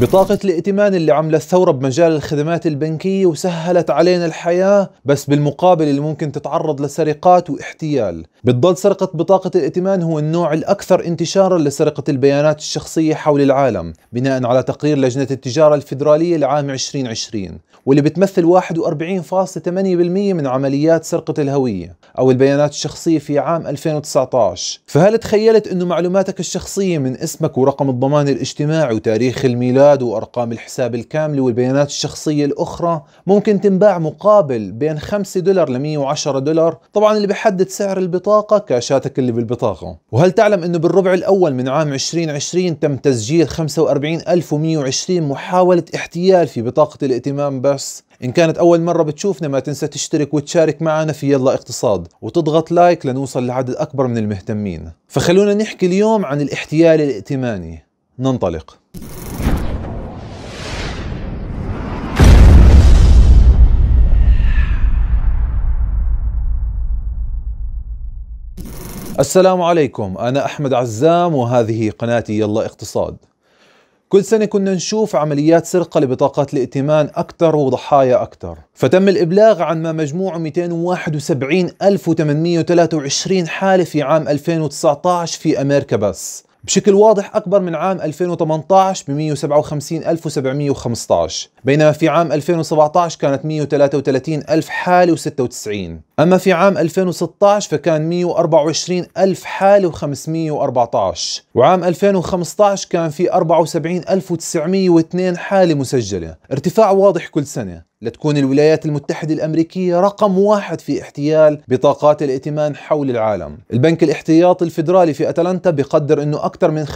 بطاقة الائتمان اللي عملت ثورة بمجال الخدمات البنكية وسهلت علينا الحياة بس بالمقابل اللي ممكن تتعرض لسرقات واحتيال بتضل سرقة بطاقة الائتمان هو النوع الأكثر انتشارا لسرقة البيانات الشخصية حول العالم بناء على تقرير لجنة التجارة الفيدرالية لعام 2020 واللي بتمثل 41.8% من عمليات سرقة الهوية أو البيانات الشخصية في عام 2019 فهل تخيلت أنه معلوماتك الشخصية من اسمك ورقم الضمان الاجتماعي وتاريخ الميلاد وأرقام الحساب الكاملة والبيانات الشخصية الأخرى ممكن تنباع مقابل بين 5 دولار ل 110 دولار طبعا اللي بيحدد سعر البطاقة كاشاتك اللي بالبطاقة وهل تعلم أنه بالربع الأول من عام 2020 تم تسجيل 45120 محاولة احتيال في بطاقة الائتمان بس البودكاست إن كانت أول مرة بتشوفنا ما تنسى تشترك وتشارك معنا في يلا اقتصاد وتضغط لايك لنوصل لعدد أكبر من المهتمين فخلونا نحكي اليوم عن الاحتيال الائتماني ننطلق السلام عليكم أنا أحمد عزام وهذه قناتي يلا اقتصاد كل سنة كنا نشوف عمليات سرقة لبطاقات الائتمان أكثر وضحايا أكثر فتم الإبلاغ عن ما مجموعه 271,823 حالة في عام 2019 في أمريكا بس بشكل واضح أكبر من عام 2018 ب 157715 بينما في عام 2017 كانت 133000 حالة و96 أما في عام 2016 فكان 124000 حالة و514 وعام 2015 كان في 74902 حالة مسجلة ارتفاع واضح كل سنة لتكون الولايات المتحدة الأمريكية رقم واحد في احتيال بطاقات الائتمان حول العالم البنك الاحتياطي الفيدرالي في أتلانتا بقدر أنه أكثر من 75%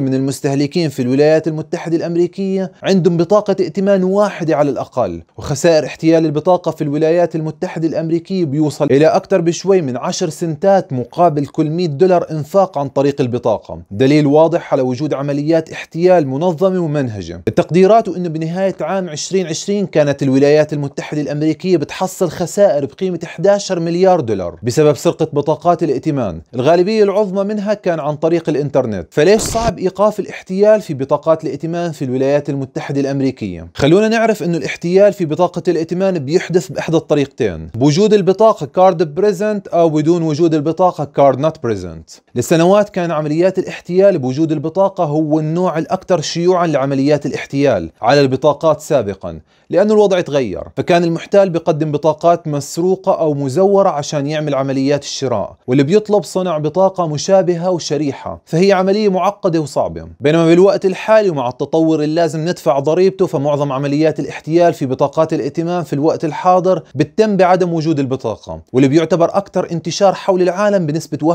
من المستهلكين في الولايات المتحدة الأمريكية عندهم بطاقة ائتمان واحدة على الأقل وخسائر احتيال البطاقة في الولايات المتحدة الأمريكية بيوصل إلى أكثر بشوي من 10 سنتات مقابل كل 100 دولار إنفاق عن طريق البطاقة دليل واضح على وجود عمليات احتيال منظمة ومنهجة التقديرات أنه بنهاية عام 2020 2020 كانت الولايات المتحدة الأمريكية بتحصل خسائر بقيمة 11 مليار دولار بسبب سرقة بطاقات الائتمان الغالبية العظمى منها كان عن طريق الإنترنت فليش صعب إيقاف الاحتيال في بطاقات الائتمان في الولايات المتحدة الأمريكية خلونا نعرف أنه الاحتيال في بطاقة الائتمان بيحدث بإحدى الطريقتين بوجود البطاقة كارد بريزنت أو بدون وجود البطاقة كارد نوت بريزنت لسنوات كان عمليات الاحتيال بوجود البطاقة هو النوع الأكثر شيوعا لعمليات الاحتيال على البطاقات سابقا لأن الوضع تغير فكان المحتال بيقدم بطاقات مسروقة أو مزورة عشان يعمل عمليات الشراء واللي بيطلب صنع بطاقة مشابهة وشريحة فهي عملية معقدة وصعبة بينما بالوقت الحالي ومع التطور اللي لازم ندفع ضريبته فمعظم عمليات الاحتيال في بطاقات الائتمان في الوقت الحاضر بتتم بعدم وجود البطاقة واللي بيعتبر أكثر انتشار حول العالم بنسبة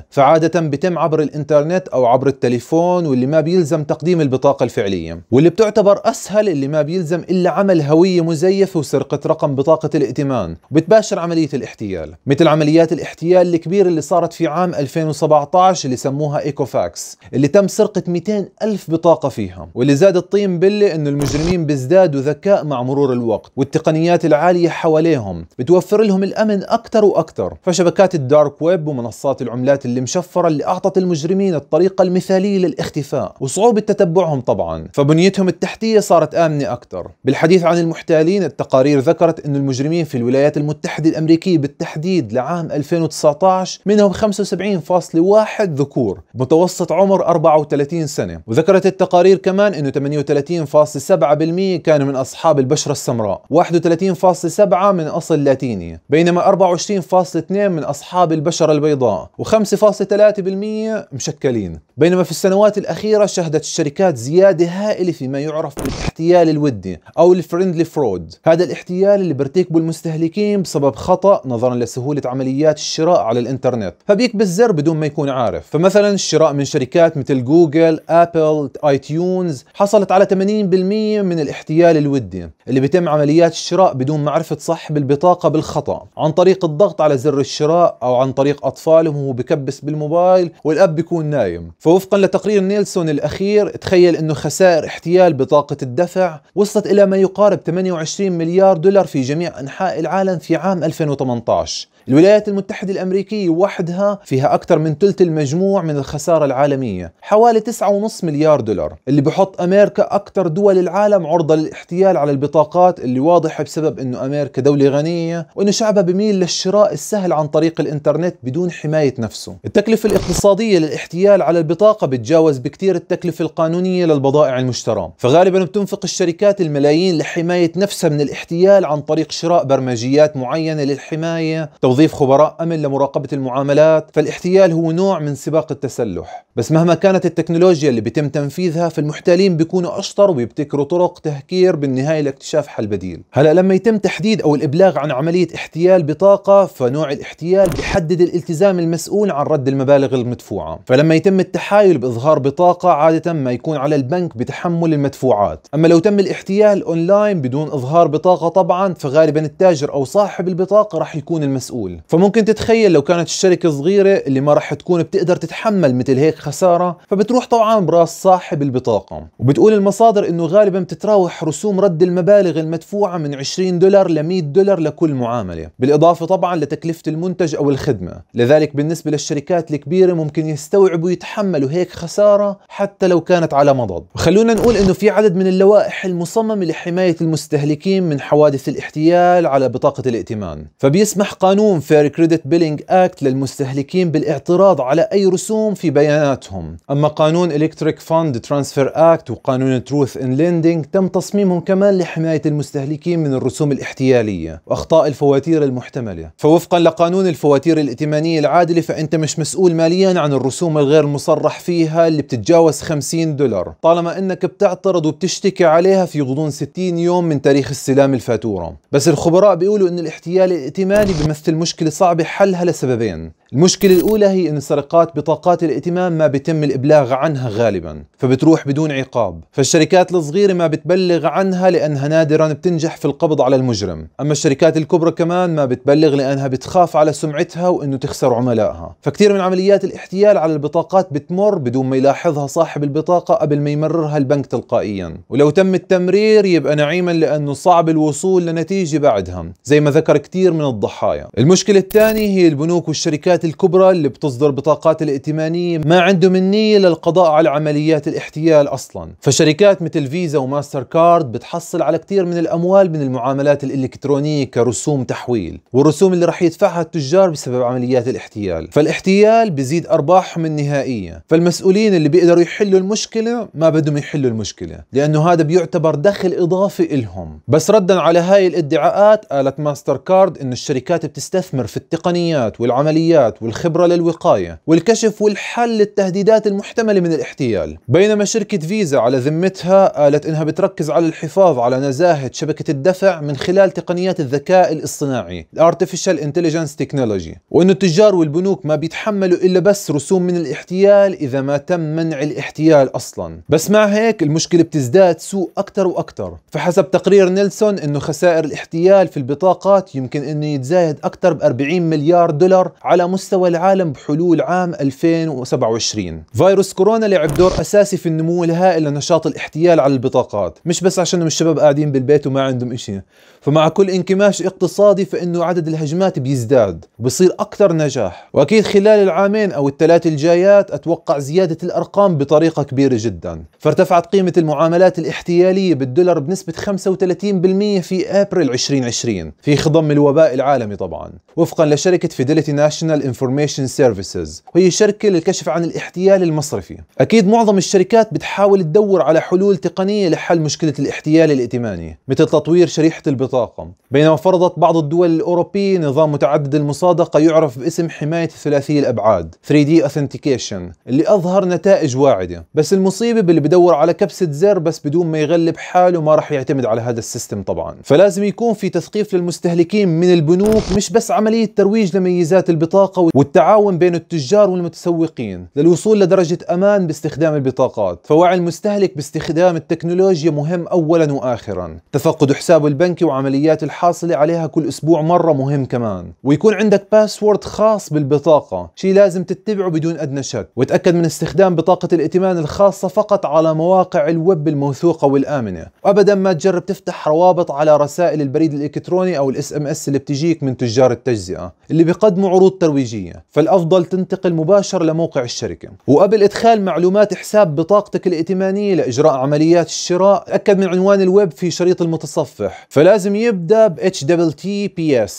81% فعادة بتم عبر الإنترنت أو عبر التليفون واللي ما بيلزم تقديم البطاقة الفعلية واللي بتعتبر أسهل اللي ما بيلزم إلا عمل هوية مزيفة وسرقة رقم بطاقة الائتمان وبتباشر عملية الاحتيال مثل عمليات الاحتيال الكبيرة اللي صارت في عام 2017 اللي سموها إيكوفاكس اللي تم سرقة 200 ألف بطاقة فيها واللي زاد الطين بلة إنه المجرمين بيزدادوا ذكاء مع مرور الوقت والتقنيات العالية حواليهم بتوفر لهم الأمن أكثر وأكثر فشبكات الدارك ويب ومنصات العملات اللي مشفرة اللي أعطت المجرمين الطريقة المثالية للاختفاء وصعوبة تتبعهم طبعا فبنيتهم التحتية صارت آمنة أكثر بالحديث عن المحتالين التقارير ذكرت أن المجرمين في الولايات المتحدة الأمريكية بالتحديد لعام 2019 منهم 75.1 ذكور متوسط عمر 34 سنة وذكرت التقارير كمان أنه 38.7% كانوا من أصحاب البشرة السمراء 31.7 من أصل لاتيني بينما 24.2 من أصحاب البشرة البيضاء و5.3% مشكلين بينما في السنوات الأخيرة شهدت الشركات زيادة هائلة فيما يعرف بالاحتيال الودي او الفريندلي فرود هذا الاحتيال اللي بيرتكبه المستهلكين بسبب خطا نظرا لسهوله عمليات الشراء على الانترنت فبيكبس زر بدون ما يكون عارف فمثلا الشراء من شركات مثل جوجل ابل اي تيونز حصلت على 80% من الاحتيال الودي اللي بيتم عمليات الشراء بدون معرفه صاحب البطاقه بالخطا عن طريق الضغط على زر الشراء او عن طريق اطفالهم وهو بكبس بالموبايل والاب بيكون نايم فوفقا لتقرير نيلسون الاخير تخيل انه خسائر احتيال بطاقه الدفع وصلت إلى ما يقارب 28 مليار دولار في جميع أنحاء العالم في عام 2018 الولايات المتحدة الأمريكية وحدها فيها أكثر من ثلث المجموع من الخسارة العالمية حوالي 9.5 مليار دولار اللي بحط أمريكا أكثر دول العالم عرضة للاحتيال على البطاقات اللي واضحة بسبب أنه أمريكا دولة غنية وأنه شعبها بميل للشراء السهل عن طريق الإنترنت بدون حماية نفسه التكلفة الاقتصادية للاحتيال على البطاقة بتجاوز بكثير التكلفة القانونية للبضائع المشترى فغالبا بتنفق الشركات الملايين لحماية نفسها من الاحتيال عن طريق شراء برمجيات معينة للحماية توظيف خبراء أمن لمراقبة المعاملات فالاحتيال هو نوع من سباق التسلح بس مهما كانت التكنولوجيا اللي بيتم تنفيذها فالمحتالين بيكونوا أشطر وبيبتكروا طرق تهكير بالنهاية لاكتشاف حل بديل هلأ لما يتم تحديد أو الإبلاغ عن عملية احتيال بطاقة فنوع الاحتيال بيحدد الالتزام المسؤول عن رد المبالغ المدفوعة فلما يتم التحايل بإظهار بطاقة عادة ما يكون على البنك بتحمل المدفوعات أما لو تم الاحتيال أونلاين بدون إظهار بطاقة طبعا فغالبا التاجر أو صاحب البطاقة راح يكون المسؤول المسؤول فممكن تتخيل لو كانت الشركة صغيرة اللي ما راح تكون بتقدر تتحمل مثل هيك خسارة فبتروح طبعا براس صاحب البطاقة وبتقول المصادر انه غالبا بتتراوح رسوم رد المبالغ المدفوعة من 20 دولار ل 100 دولار لكل معاملة بالإضافة طبعا لتكلفة المنتج أو الخدمة لذلك بالنسبة للشركات الكبيرة ممكن يستوعبوا يتحملوا هيك خسارة حتى لو كانت على مضض وخلونا نقول انه في عدد من اللوائح المصممة لحماية المستهلكين من حوادث الاحتيال على بطاقة الائتمان فبيسمح قانون رسوم فير كريدت بيلينج اكت للمستهلكين بالاعتراض على اي رسوم في بياناتهم اما قانون الكتريك فاند ترانسفير اكت وقانون تروث ان ليندينج تم تصميمهم كمان لحمايه المستهلكين من الرسوم الاحتياليه واخطاء الفواتير المحتمله فوفقا لقانون الفواتير الائتمانيه العادله فانت مش مسؤول ماليا عن الرسوم الغير مصرح فيها اللي بتتجاوز 50 دولار طالما انك بتعترض وبتشتكي عليها في غضون 60 يوم من تاريخ استلام الفاتوره بس الخبراء بيقولوا ان الاحتيال الائتماني بيمثل مشكلة صعبة حلها لسببين المشكلة الأولى هي أن سرقات بطاقات الائتمان ما بيتم الإبلاغ عنها غالبا فبتروح بدون عقاب فالشركات الصغيرة ما بتبلغ عنها لأنها نادرا بتنجح في القبض على المجرم أما الشركات الكبرى كمان ما بتبلغ لأنها بتخاف على سمعتها وأنه تخسر عملائها فكتير من عمليات الاحتيال على البطاقات بتمر بدون ما يلاحظها صاحب البطاقة قبل ما يمررها البنك تلقائيا ولو تم التمرير يبقى نعيما لأنه صعب الوصول لنتيجة بعدها زي ما ذكر كتير من الضحايا المشكلة الثانية هي البنوك والشركات الشركات الكبرى اللي بتصدر بطاقات الائتمانية ما عندهم النية للقضاء على عمليات الاحتيال أصلا فشركات مثل فيزا وماستر كارد بتحصل على كثير من الأموال من المعاملات الإلكترونية كرسوم تحويل والرسوم اللي رح يدفعها التجار بسبب عمليات الاحتيال فالاحتيال بزيد أرباحهم النهائية فالمسؤولين اللي بيقدروا يحلوا المشكلة ما بدهم يحلوا المشكلة لأنه هذا بيعتبر دخل إضافي إلهم بس ردا على هاي الادعاءات قالت ماستر كارد إنه الشركات بتستثمر في التقنيات والعمليات التوجيهات والخبرة للوقاية والكشف والحل للتهديدات المحتملة من الاحتيال بينما شركة فيزا على ذمتها قالت إنها بتركز على الحفاظ على نزاهة شبكة الدفع من خلال تقنيات الذكاء الاصطناعي Artificial Intelligence Technology وأن التجار والبنوك ما بيتحملوا إلا بس رسوم من الاحتيال إذا ما تم منع الاحتيال أصلا بس مع هيك المشكلة بتزداد سوء أكثر وأكثر فحسب تقرير نيلسون أنه خسائر الاحتيال في البطاقات يمكن أنه يتزايد أكثر ب 40 مليار دولار على مستوى العالم بحلول عام 2027 فيروس كورونا لعب دور أساسي في النمو الهائل لنشاط الاحتيال على البطاقات مش بس عشان الشباب قاعدين بالبيت وما عندهم إشي فمع كل انكماش اقتصادي فإنه عدد الهجمات بيزداد وبصير أكثر نجاح وأكيد خلال العامين أو الثلاث الجايات أتوقع زيادة الأرقام بطريقة كبيرة جدا فارتفعت قيمة المعاملات الاحتيالية بالدولار بنسبة 35% في أبريل 2020 في خضم الوباء العالمي طبعا وفقا لشركة فيدلتي ناشونال Information Services وهي شركه للكشف عن الاحتيال المصرفي اكيد معظم الشركات بتحاول تدور على حلول تقنيه لحل مشكله الاحتيال الائتماني مثل تطوير شريحه البطاقه بينما فرضت بعض الدول الاوروبيه نظام متعدد المصادقه يعرف باسم حمايه ثلاثي الابعاد 3D authentication اللي اظهر نتائج واعده بس المصيبه باللي بدور على كبسه زر بس بدون ما يغلب حاله ما راح يعتمد على هذا السيستم طبعا فلازم يكون في تثقيف للمستهلكين من البنوك مش بس عمليه ترويج لميزات البطاقه الطاقة والتعاون بين التجار والمتسوقين للوصول لدرجة أمان باستخدام البطاقات فوعي المستهلك باستخدام التكنولوجيا مهم أولا وآخرا تفقد حسابه البنكي وعمليات الحاصلة عليها كل أسبوع مرة مهم كمان ويكون عندك باسورد خاص بالبطاقة شيء لازم تتبعه بدون أدنى شك وتأكد من استخدام بطاقة الائتمان الخاصة فقط على مواقع الويب الموثوقة والآمنة وأبدا ما تجرب تفتح روابط على رسائل البريد الإلكتروني أو الاس ام اس اللي بتجيك من تجار التجزئة اللي بيقدموا عروض ترويج ترويجية فالأفضل تنتقل مباشرة لموقع الشركة وقبل إدخال معلومات حساب بطاقتك الائتمانية لإجراء عمليات الشراء تأكد من عنوان الويب في شريط المتصفح فلازم يبدأ ب HWTPS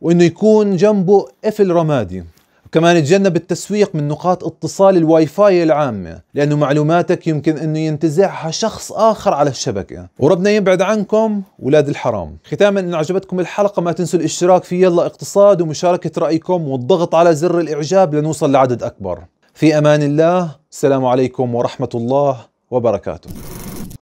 وإنه يكون جنبه قفل رمادي وكمان اتجنب التسويق من نقاط اتصال الواي فاي العامة لأنه معلوماتك يمكن أنه ينتزعها شخص آخر على الشبكة وربنا يبعد عنكم ولاد الحرام ختاما إن عجبتكم الحلقة ما تنسوا الاشتراك في يلا اقتصاد ومشاركة رأيكم والضغط على زر الإعجاب لنوصل لعدد أكبر في أمان الله السلام عليكم ورحمة الله وبركاته